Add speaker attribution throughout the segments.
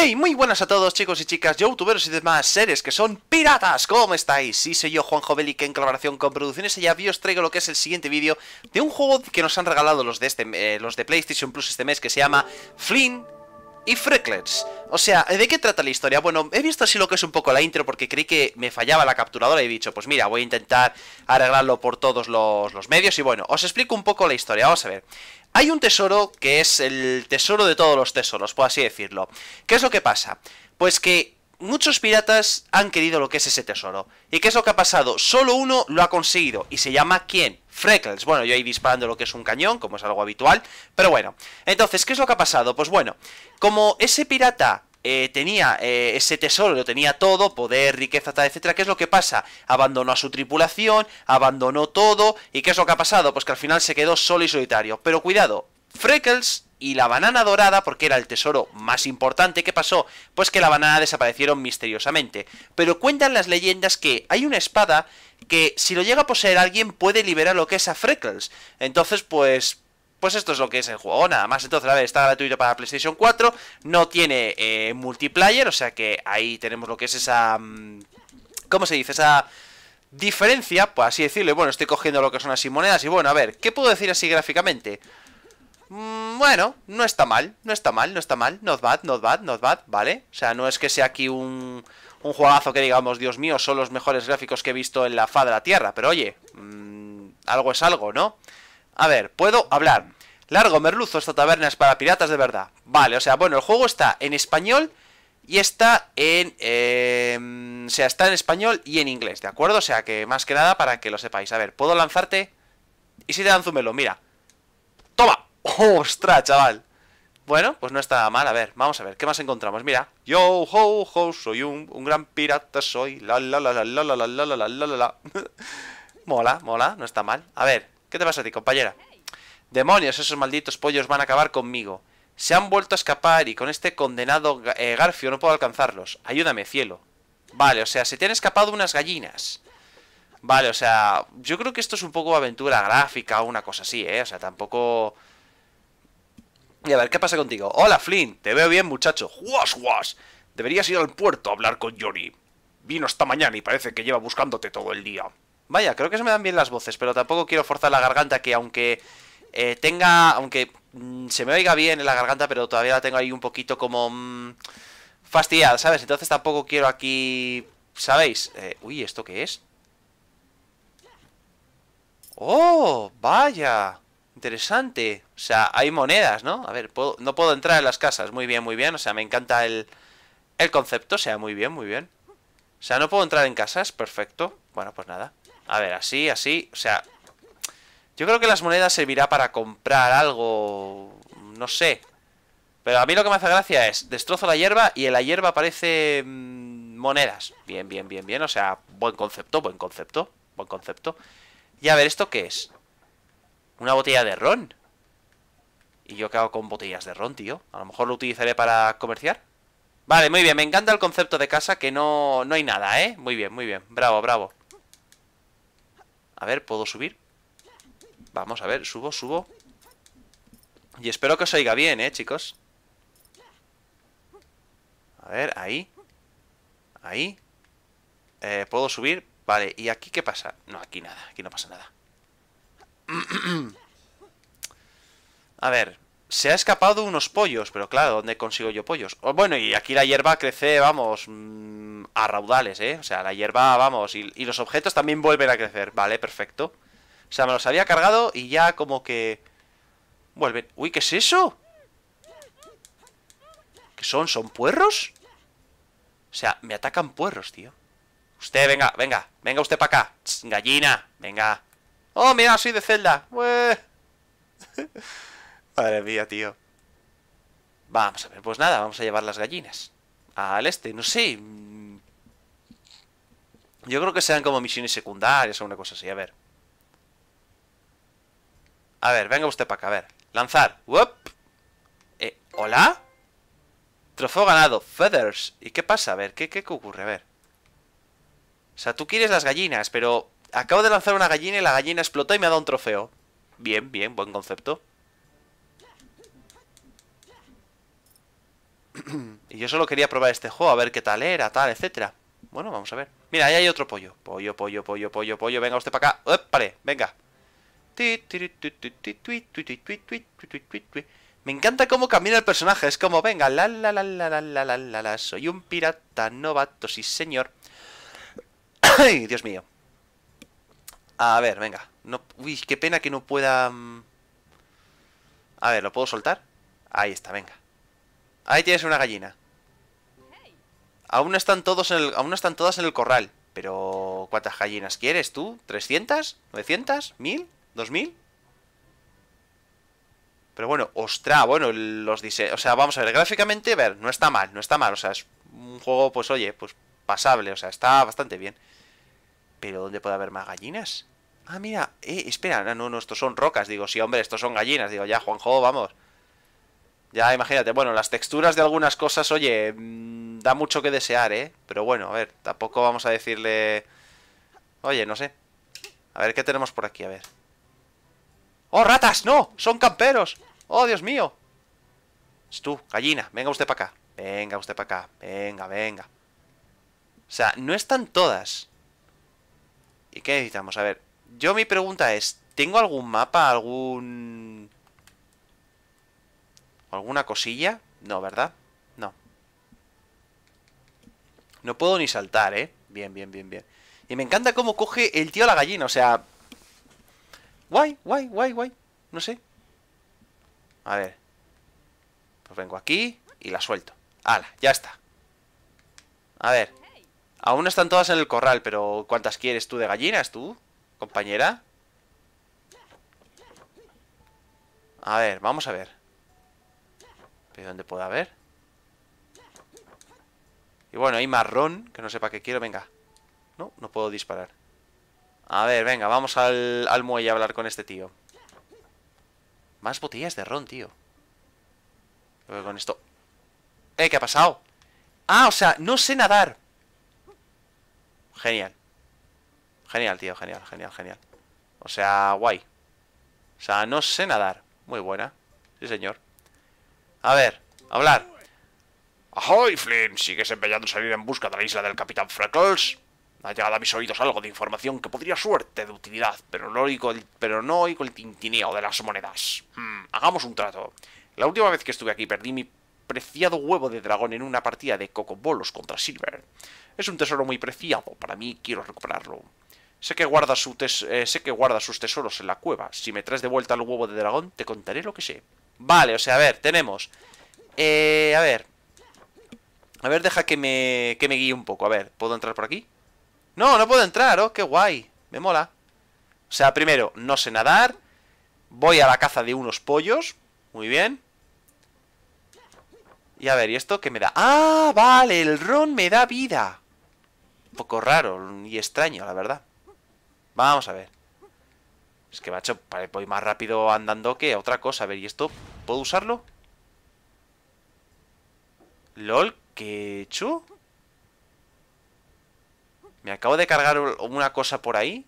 Speaker 1: Hey, muy buenas a todos chicos y chicas, youtuberos y demás seres que son piratas, ¿cómo estáis? Sí, soy yo, Juanjo y en colaboración con Producciones y os traigo lo que es el siguiente vídeo de un juego que nos han regalado los de, este, eh, los de PlayStation Plus este mes que se llama Flynn y Freckles. O sea, ¿de qué trata la historia? Bueno, he visto así lo que es un poco la intro porque creí que me fallaba la capturadora y he dicho, pues mira, voy a intentar arreglarlo por todos los, los medios y bueno, os explico un poco la historia, vamos a ver. Hay un tesoro que es el tesoro de todos los tesoros, por así decirlo. ¿Qué es lo que pasa? Pues que muchos piratas han querido lo que es ese tesoro. ¿Y qué es lo que ha pasado? Solo uno lo ha conseguido. ¿Y se llama quién? Freckles. Bueno, yo ahí disparando lo que es un cañón, como es algo habitual. Pero bueno. Entonces, ¿qué es lo que ha pasado? Pues bueno, como ese pirata eh, tenía eh, ese tesoro, lo tenía todo, poder, riqueza, tal, etcétera. ¿Qué es lo que pasa? Abandonó a su tripulación, abandonó todo. ¿Y qué es lo que ha pasado? Pues que al final se quedó solo y solitario. Pero cuidado, Freckles y la banana dorada, porque era el tesoro más importante, ¿qué pasó? Pues que la banana desaparecieron misteriosamente. Pero cuentan las leyendas que hay una espada que si lo llega a poseer alguien puede liberar lo que es a Freckles. Entonces, pues pues esto es lo que es el juego, nada más. Entonces, a ver, está gratuito para PlayStation 4, no tiene eh, multiplayer, o sea que ahí tenemos lo que es esa... Mm, ¿Cómo se dice? Esa diferencia, pues así decirlo. bueno, estoy cogiendo lo que son así monedas y bueno, a ver, ¿qué puedo decir así gráficamente? Mm, bueno, no está mal, no está mal, no está mal, not bad, not bad, not bad, ¿vale? O sea, no es que sea aquí un, un juegazo que digamos, Dios mío, son los mejores gráficos que he visto en la fa de la Tierra, pero oye, mm, algo es algo, ¿no? A ver, puedo hablar. Largo, merluzo, esta taberna es para piratas de verdad. Vale, o sea, bueno, el juego está en español y está en... o sea, está en español y en inglés, ¿de acuerdo? O sea, que más que nada para que lo sepáis. A ver, ¿puedo lanzarte? Y si te lanzo un melón, mira. ¡Toma! ¡Ostras, chaval! Bueno, pues no está mal, a ver, vamos a ver, ¿qué más encontramos? Mira, yo, ho, ho, soy un, gran pirata, soy, la, la, la, la, la, la, la, la, la, mola, mola, no está mal, a ver, ¿Qué te pasa a ti, compañera? Demonios, esos malditos pollos van a acabar conmigo. Se han vuelto a escapar y con este condenado eh, Garfio no puedo alcanzarlos. Ayúdame, cielo. Vale, o sea, se te han escapado unas gallinas. Vale, o sea, yo creo que esto es un poco aventura gráfica o una cosa así, ¿eh? O sea, tampoco... Y a ver, ¿qué pasa contigo? Hola, Flynn, te veo bien, muchacho. ¡Juas, guas! Deberías ir al puerto a hablar con Johnny. Vino esta mañana y parece que lleva buscándote todo el día. Vaya, creo que se me dan bien las voces, pero tampoco quiero forzar la garganta que aunque eh, tenga, aunque mm, se me oiga bien en la garganta, pero todavía la tengo ahí un poquito como mm, fastidiada, ¿sabes? Entonces tampoco quiero aquí, ¿sabéis? Eh, uy, ¿esto qué es? ¡Oh! ¡Vaya! Interesante. O sea, hay monedas, ¿no? A ver, no puedo entrar en las casas. Muy bien, muy bien. O sea, me encanta el, el concepto. O sea, muy bien, muy bien. O sea, no puedo entrar en casas. Perfecto. Bueno, pues nada. A ver, así, así, o sea... Yo creo que las monedas servirá para comprar algo... No sé. Pero a mí lo que me hace gracia es... Destrozo la hierba y en la hierba aparece... Mm, monedas. Bien, bien, bien, bien. O sea, buen concepto, buen concepto. Buen concepto. Y a ver, ¿esto qué es? Una botella de ron. ¿Y yo qué hago con botellas de ron, tío? A lo mejor lo utilizaré para comerciar. Vale, muy bien, me encanta el concepto de casa que no, no hay nada, ¿eh? Muy bien, muy bien, bravo, bravo. A ver, ¿puedo subir? Vamos, a ver, subo, subo. Y espero que os oiga bien, ¿eh, chicos? A ver, ahí. Ahí. Eh, ¿Puedo subir? Vale, ¿y aquí qué pasa? No, aquí nada, aquí no pasa nada. a ver, se ha escapado unos pollos, pero claro, ¿dónde consigo yo pollos? bueno, y aquí la hierba crece, vamos, mm, a raudales, ¿eh? O sea, la hierba, vamos, y, los objetos también vuelven a crecer, vale, perfecto. O sea, me los había cargado y ya como que... Vuelven... ¡Uy, qué es eso! ¿Qué son? ¿Son puerros? O sea, me atacan puerros, tío. Usted, venga, venga, venga usted para acá. gallina, venga. ¡Oh, mira, soy de celda! Madre mía, tío. Vamos a ver, pues nada, vamos a llevar las gallinas. Al este, no sé. Mm, yo creo que sean como misiones secundarias o una cosa así, a ver. A ver, venga usted para acá, a ver. Lanzar. ¡Wop! Eh, ¿Hola? Trofeo ganado. Feathers. ¿Y qué pasa? A ver, ¿qué, ¿qué ocurre? A ver. O sea, tú quieres las gallinas, pero... Acabo de lanzar una gallina y la gallina explotó y me ha dado un trofeo. Bien, bien, buen concepto. y yo solo quería probar este juego, a ver qué tal era, tal, etcétera. Bueno, vamos a ver. Mira, ahí hay otro pollo. Pollo, pollo, pollo, pollo, pollo. Venga usted para acá. vale Venga. Me encanta cómo camina el personaje. Es como, venga, la la la la la la la la Soy un pirata novato, sí señor. Dios mío! A ver, venga. No, uy, qué pena que no pueda... A ver, ¿lo puedo soltar? Ahí está, venga. Ahí tienes una gallina. Aún están todos en aún están todas en el corral. Pero ¿cuántas gallinas quieres tú? ¿300? ¿900? ¿1000? ¿2000? Pero bueno, ostra, bueno, los diseños, o sea, vamos a ver, gráficamente, a ver, no está mal, no está mal, o sea, es un juego pues oye, pues pasable, o sea, está bastante bien. Pero ¿dónde puede haber más gallinas? Ah, mira, eh, espera, no, no, estos son rocas, digo, sí, hombre, estos son gallinas, digo, ya, Juanjo, vamos. Ya imagínate, bueno, las texturas de algunas cosas, oye, mm, da mucho que desear, ¿eh? Pero bueno, a ver, tampoco vamos a decirle... Oye, no sé. A ver, ¿qué tenemos por aquí? A ver. ¡Oh, ratas! ¡No! ¡Son camperos! ¡Oh, Dios mío! Es tú, gallina, venga usted para acá. Venga usted para acá. Venga, venga. O sea, no están todas. ¿Y qué necesitamos? A ver, yo mi pregunta es, ¿tengo algún mapa, algún ¿Alguna cosilla? No, ¿verdad? No. No puedo ni saltar, ¿eh? Bien, bien, bien, bien. Y me encanta cómo coge el tío la gallina, o sea... Guay, guay, guay, guay. No sé. A ver. Pues vengo aquí y la suelto. ¡Hala! Ya está. A ver. Aún no están todas en el corral, pero ¿cuántas quieres tú de gallinas, tú? Compañera. A ver, vamos a ver. ¿Dónde pueda haber Y bueno, hay marrón Que no sepa qué quiero, venga No, no puedo disparar A ver, venga, vamos al, muelle a hablar con este tío Más botellas de ron, tío con esto Eh, ¿qué ha pasado? Ah, o sea, no sé nadar Genial Genial, tío, genial, genial, genial O sea, guay O sea, no sé nadar Muy buena Sí, señor a ver, hablar. Ahoy, Flynn. ¿Sigues empeñando a salir en busca de la isla del Capitán Freckles? Ha llegado a mis oídos algo de información que podría suerte de utilidad, pero no oigo el, el tintineo de las monedas. Hmm, hagamos un trato. La última vez que estuve aquí perdí mi preciado huevo de dragón en una partida de cocobolos contra Silver. Es un tesoro muy preciado para mí quiero recuperarlo. Sé que, guarda eh, sé que guarda sus tesoros en la cueva. Si me traes de vuelta el huevo de dragón, te contaré lo que sé. Vale, o sea, a ver, tenemos... Eh, a ver... A ver, deja que me, que me guíe un poco. A ver, ¿puedo entrar por aquí? No, no puedo entrar, oh, qué guay. Me mola. O sea, primero, no sé nadar. Voy a la caza de unos pollos. Muy bien. Y a ver, ¿y esto qué me da? ¡Ah, vale! El ron me da vida. Un poco raro y extraño, la verdad. Vamos a ver. Es que, macho, voy más rápido andando que a otra cosa. A ver, ¿y esto puedo usarlo? ¿Lol? ¿Qué chu? Me acabo de cargar una cosa por ahí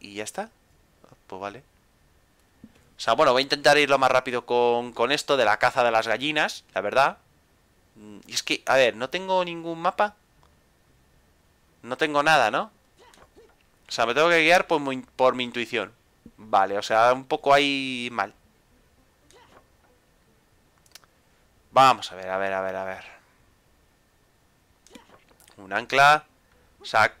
Speaker 1: y ya está. Pues vale. O sea, bueno, voy a intentar irlo más rápido con, con esto de la caza de las gallinas, la verdad. Mm, y es que, a ver, no tengo ningún mapa. No tengo nada, ¿no? O sea, me tengo que guiar por mi, por mi intuición. Vale, o sea, un poco ahí mal. Vamos a ver, a ver, a ver, a ver. Un ancla. O sea,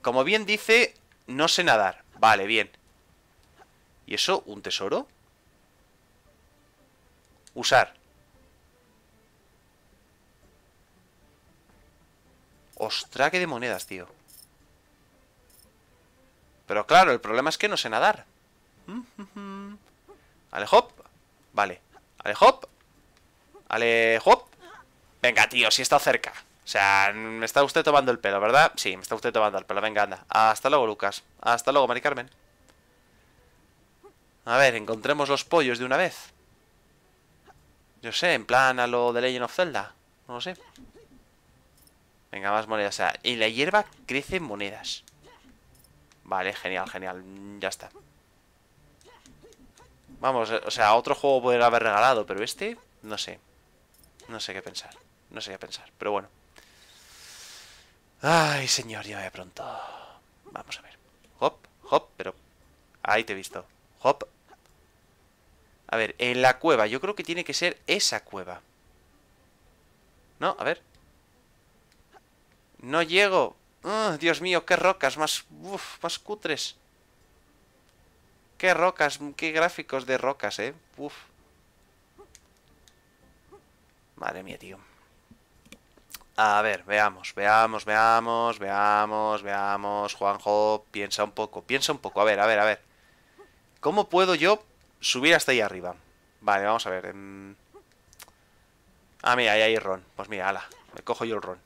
Speaker 1: como bien dice, no sé nadar. Vale, bien. ¿Y eso? ¿Un tesoro? Usar. Ostras, que de monedas, tío. Pero claro, el problema es que no sé nadar. hop! Vale. ¡Ale, hop! Venga, tío, si está cerca. O sea, me está usted tomando el pelo, ¿verdad? Sí, me está usted tomando el pelo. Venga, anda. Hasta luego, Lucas. Hasta luego, Mari Carmen. A ver, encontremos los pollos de una vez. Yo sé, en plan a lo de Legend of Zelda. No lo sé. Venga, más monedas. O sea, y la hierba crece en monedas. Vale, genial, genial. Mm, ya está. Vamos, o sea, otro juego podría haber regalado, pero este, no sé. No sé qué pensar. No sé qué pensar, pero bueno. Ay, señor, ya de pronto. Vamos a ver. Hop, hop, pero... Ahí te he visto. Hop. A ver, en la cueva. Yo creo que tiene que ser esa cueva. No, a ver. No llego. Ah, Dios mío, qué rocas, más, uf, más cutres. Qué rocas, qué gráficos de rocas, eh. Uf. Madre mía, tío. A ver, veamos, veamos, veamos, veamos, veamos. Juanjo, piensa un poco, piensa un poco. A ver, a ver, a ver. ¿Cómo puedo yo subir hasta ahí arriba? Vale, vamos a ver. Ah, mira, ahí hay ron. Pues mira, ala, me cojo yo el ron.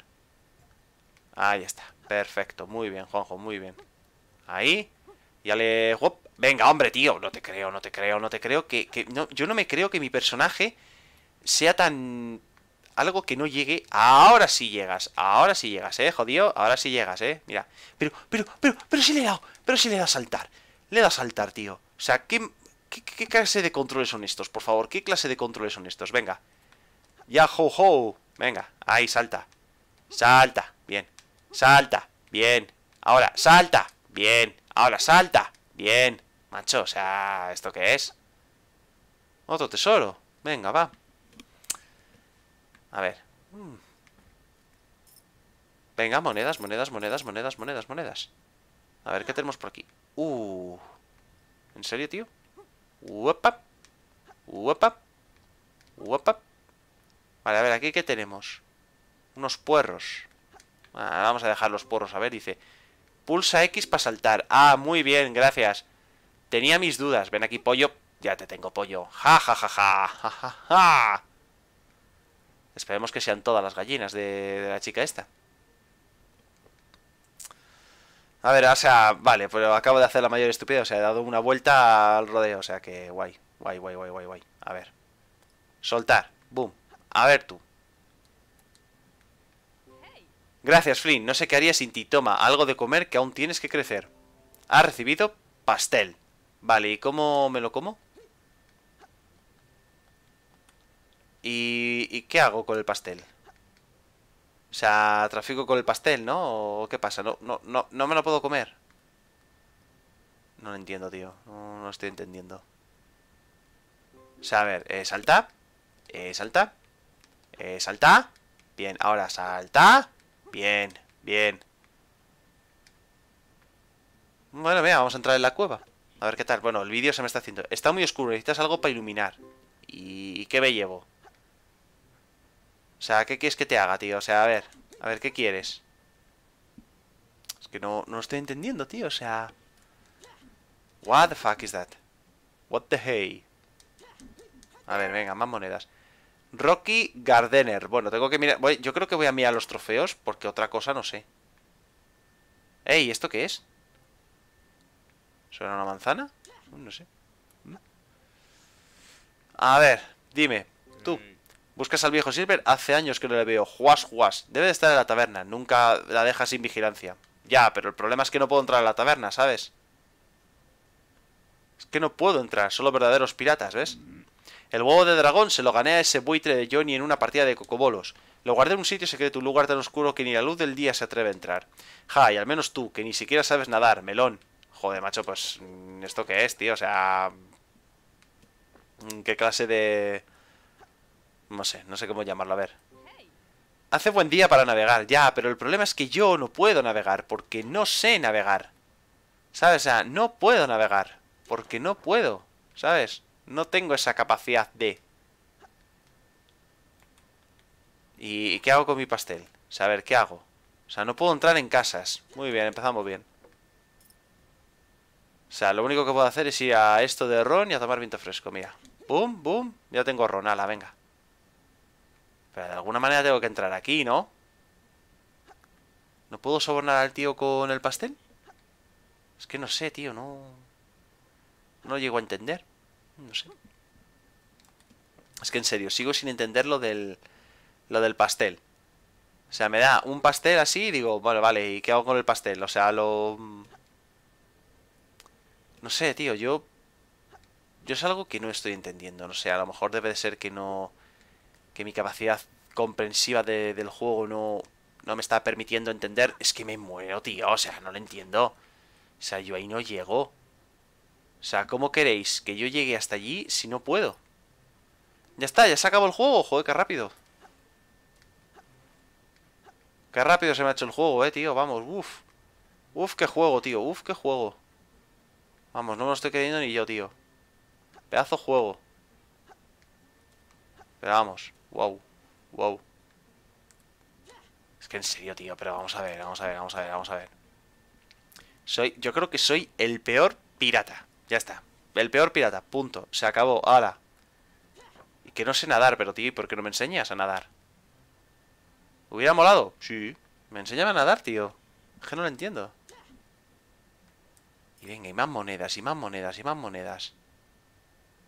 Speaker 1: Ahí está. Perfecto, muy bien, Juanjo, muy bien. Ahí. Ya le... Venga, hombre, tío. No te creo, no te creo, no te creo. Que, no, yo no me creo que mi personaje sea tan... Algo que no llegue. Ahora sí llegas. Ahora sí llegas, eh, jodido. Ahora sí llegas, eh. Mira. Pero, pero, pero, pero sí le he Pero sí le he a saltar. Le da a saltar, tío. O sea, ¿qué, qué, clase de controles son estos? Por favor, ¿qué clase de controles son estos? Venga. Ya, jojo, Venga. Ahí, salta. Salta. Salta. Bien. Ahora, salta. Bien. Ahora, salta. Bien. Macho, o sea, ¿esto qué es? Otro tesoro. Venga, va. A ver. Mm. Venga, monedas, monedas, monedas, monedas, monedas, monedas. A ver, ¿qué tenemos por aquí? Uh. ¿En serio, tío? Uepa. Uepa. Vale, a ver, ¿aquí qué tenemos? Unos puerros. Ah, vamos a dejar los porros, a ver, dice. Pulsa X para saltar. Ah, muy bien, gracias. Tenía mis dudas. Ven aquí, pollo. Ya te tengo, pollo. Ja, ja, ja, ja. ja, ja, Esperemos que sean todas las gallinas de, de la chica esta. A ver, o sea, vale, pero acabo de hacer la mayor estupidez, o sea, he dado una vuelta al rodeo, o sea que guay, guay, guay, guay, guay, guay. A ver. Soltar, boom. A ver tú. Gracias, Flynn. No sé qué haría sin ti. Toma, algo de comer que aún tienes que crecer. Ha recibido pastel. Vale, ¿y cómo me lo como? ¿Y, qué hago con el pastel? O sea, trafico con el pastel, ¿no? ¿O qué pasa? No, no, no, no me lo puedo comer. No lo entiendo, tío. No, estoy entendiendo. O sea, a ver, eh, salta. Eh, salta. Eh, salta. Bien, ahora salta. Bien, bien. Bueno, mira, vamos a entrar en la cueva. A ver qué tal. Bueno, el vídeo se me está haciendo... Está muy oscuro, necesitas algo para iluminar. ¿Y qué me llevo? O sea, ¿qué quieres que te haga, tío? O sea, a ver, a ver, ¿qué quieres? Es que no, no estoy entendiendo, tío, o sea... What the fuck is that? What the hey? A ver, venga, más monedas. Rocky Gardener. Bueno, tengo que mirar... yo creo que voy a mirar los trofeos porque otra cosa no sé. Ey, ¿esto qué es? ¿Suena una manzana? Uh, no sé. A ver, dime. Tú, buscas al viejo Silver. Hace años que no le veo. Juas, juas. Debe de estar en la taberna. Nunca la deja sin vigilancia. Ya, pero el problema es que no puedo entrar a la taberna, ¿sabes? Es que no puedo entrar. Solo verdaderos piratas, ¿ves? El huevo de dragón se lo gané a ese buitre de Johnny en una partida de cocobolos. Lo guardé en un sitio secreto, un lugar tan oscuro que ni la luz del día se atreve a entrar. Ja, y al menos tú, que ni siquiera sabes nadar, melón. Joder, macho, pues... Mm, ¿Esto qué es, tío? O sea... Mm, ¿Qué clase de...? No sé, no sé cómo llamarlo, a ver. Hace buen día para navegar, ya, pero el problema es que yo no puedo navegar, porque no sé navegar. ¿Sabes? O sea, no puedo navegar, porque no puedo, ¿sabes? No tengo esa capacidad de... ¿Y qué hago con mi pastel? O sea, a ver, ¿qué hago? O sea, no puedo entrar en casas. Muy bien, empezamos bien. O sea, lo único que puedo hacer es ir a esto de ron y a tomar viento fresco, mira. ¡Bum, bum! Ya tengo ron, ala, venga. Pero de alguna manera tengo que entrar aquí, ¿no? ¿No puedo sobornar al tío con el pastel? Es que no sé, tío, no... No llego a entender. No sé. Es que en serio, sigo sin entender lo del, lo del pastel. O sea, me da un pastel así y digo, Bueno, vale, ¿y qué hago con el pastel? O sea, lo... Mm, no sé, tío, yo... Yo es algo que no estoy entendiendo. No sé, a lo mejor debe de ser que no... Que mi capacidad comprensiva del juego no, no me está permitiendo entender. Es que me muero, tío. O sea, no lo entiendo. O sea, yo ahí no llego. O sea, ¿cómo queréis que yo llegue hasta allí si no puedo? Ya está, ya se acabó el juego. Joder, qué rápido. Qué rápido se me ha hecho el juego, eh, tío. Vamos, uff. Uf, qué juego, tío. Uf, qué juego. Vamos, no me lo estoy creyendo ni yo, tío. Pedazo juego. Pero vamos. Wow. Wow. Es que en serio, tío. Pero vamos a ver, vamos a ver, vamos a ver, vamos a ver. Soy, yo creo que soy el peor pirata. Ya está. El peor pirata, punto. Se acabó, ala. Y que no sé nadar, pero tío, ¿por qué no me enseñas a nadar? ¿Hubiera molado? Sí. Me enseñaba a nadar, tío. Es que no lo entiendo. Y venga, y más monedas, y más monedas, y más monedas.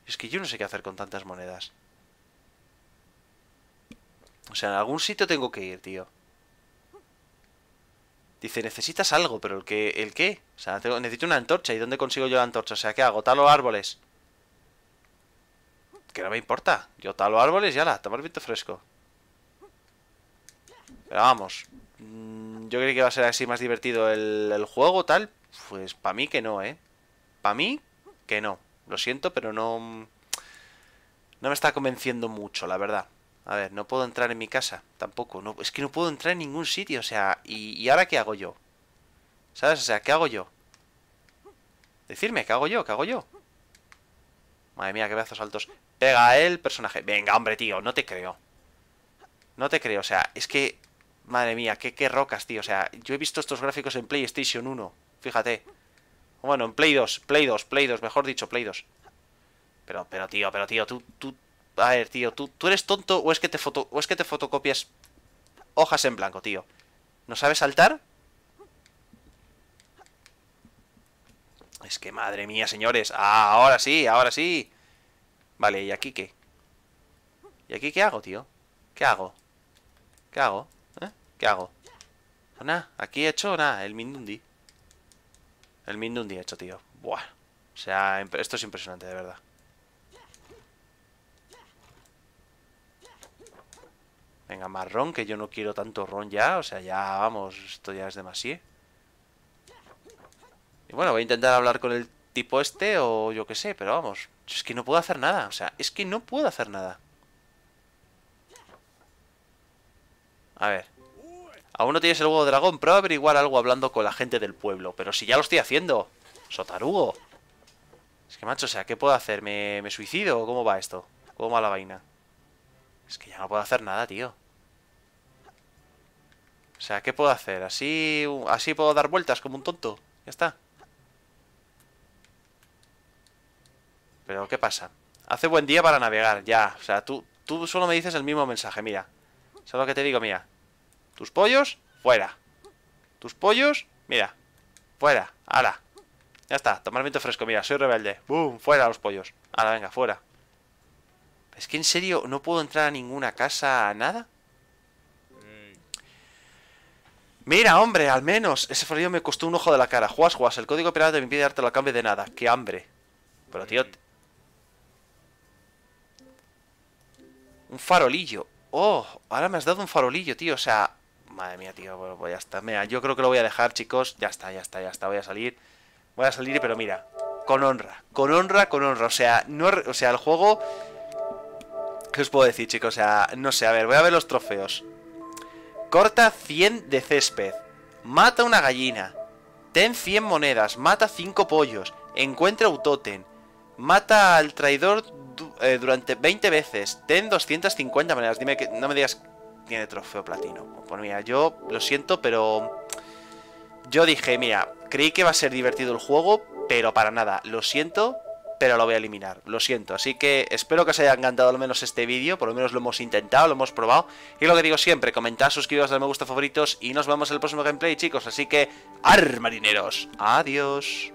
Speaker 1: Es que yo no sé qué hacer con tantas monedas. O sea, en algún sitio tengo que ir, tío. Dice, necesitas algo, pero ¿el qué? ¿El qué? O sea, necesito una antorcha. ¿Y dónde consigo yo la antorcha? O sea, ¿qué hago? ¿Talo árboles? Que no me importa. Yo talo árboles y ala, tomar viento fresco. Pero vamos. Mm, yo creo que va a ser así más divertido el, el juego, tal. Pues para mí que no, ¿eh? Para mí que no. Lo siento, pero no... No me está convenciendo mucho, la verdad. A ver, no puedo entrar en mi casa, tampoco. es que no puedo entrar en ningún sitio, o sea, ¿y, ¿y ahora qué hago yo? ¿Sabes? O sea, ¿qué hago yo? Decirme, ¿qué hago yo? ¿Qué hago yo? Madre mía, qué brazos altos. Pega el personaje. Venga, hombre, tío, no te creo. No te creo, o sea, es que... Madre mía, qué, qué rocas, tío. O sea, yo he visto estos gráficos en PlayStation 1. Fíjate. Bueno, en Play 2, Play 2, Play 2, mejor dicho, Play 2. Pero, pero tío, pero tío, tú, tú, a ver, tío, ¿tú, eres tonto o es, que te foto... es que te fotocopias hojas en blanco, tío? ¿No sabes saltar? Es que madre mía, señores. Ah, ahora sí, ahora sí. Vale, ¿y aquí qué? ¿Y aquí qué hago, tío? ¿Qué hago? ¿Qué hago? ¿Eh? ¿Qué hago? nada, aquí he hecho nada, el Mindundi. El Mindundi he hecho, tío. Buah. O sea, esto es impresionante, de verdad. Venga, más ron, que yo no quiero tanto ron ya. O sea, ya vamos, esto ya es demasiado. Y bueno, voy a intentar hablar con el tipo este o yo qué sé, pero vamos. Es que no puedo hacer nada, o sea, es que no puedo hacer nada. A ver. Aún no tienes el huevo dragón, prueba a averiguar algo hablando con la gente del pueblo. Pero si ya lo estoy haciendo. Sotarugo. Es que, macho, o sea, ¿qué puedo hacer? ¿Me, me suicido? ¿Cómo va esto? ¿Cómo va la vaina? Es que ya no puedo hacer nada, tío. O sea, ¿qué puedo hacer? ¿Así, así puedo dar vueltas como un tonto? Ya está. Pero, ¿qué pasa? Hace buen día para navegar, ya. O sea, tú, tú solo me dices el mismo mensaje, mira. ¿Sabes lo que te digo? Mira. Tus pollos, fuera. Tus pollos, mira. Fuera, Ahora. Ya está, tomar viento fresco, mira, soy rebelde. ¡Bum! Fuera los pollos. Ahora, venga, fuera. Es que en serio, no puedo entrar a ninguna casa, a nada. Mira, hombre, al menos. Ese farolillo me costó un ojo de la cara. Juas, juas, el código operado me impide darte la cambio de nada. ¡Qué hambre! Pero, tío... Un farolillo. ¡Oh! Ahora me has dado un farolillo, tío. O sea... Madre mía, tío. Bueno, pues ya está. Mira, yo creo que lo voy a dejar, chicos. Ya está, ya está, ya está. Voy a salir. Voy a salir, pero mira. Con honra. Con honra, con honra. O sea, no... O sea, el juego... ¿Qué os puedo decir, chicos? O sea, no sé. A ver, voy a ver los trofeos. Corta 100 de césped. Mata una gallina. Ten 100 monedas. Mata 5 pollos. Encuentra un Mata al traidor eh, durante 20 veces. Ten 250 monedas. Dime que no me digas tiene trofeo platino. Pues mira, yo lo siento, pero yo dije, mira, creí que va a ser divertido el juego, pero para nada. Lo siento, pero lo voy a eliminar, lo siento. Así que espero que os haya encantado al menos este vídeo, por lo menos lo hemos intentado, lo hemos probado. Y lo que digo siempre, comentad, suscribiros, dar me gusta, favoritos y nos vemos en el próximo gameplay, chicos. Así que, ¡ar, marineros! ¡Adiós!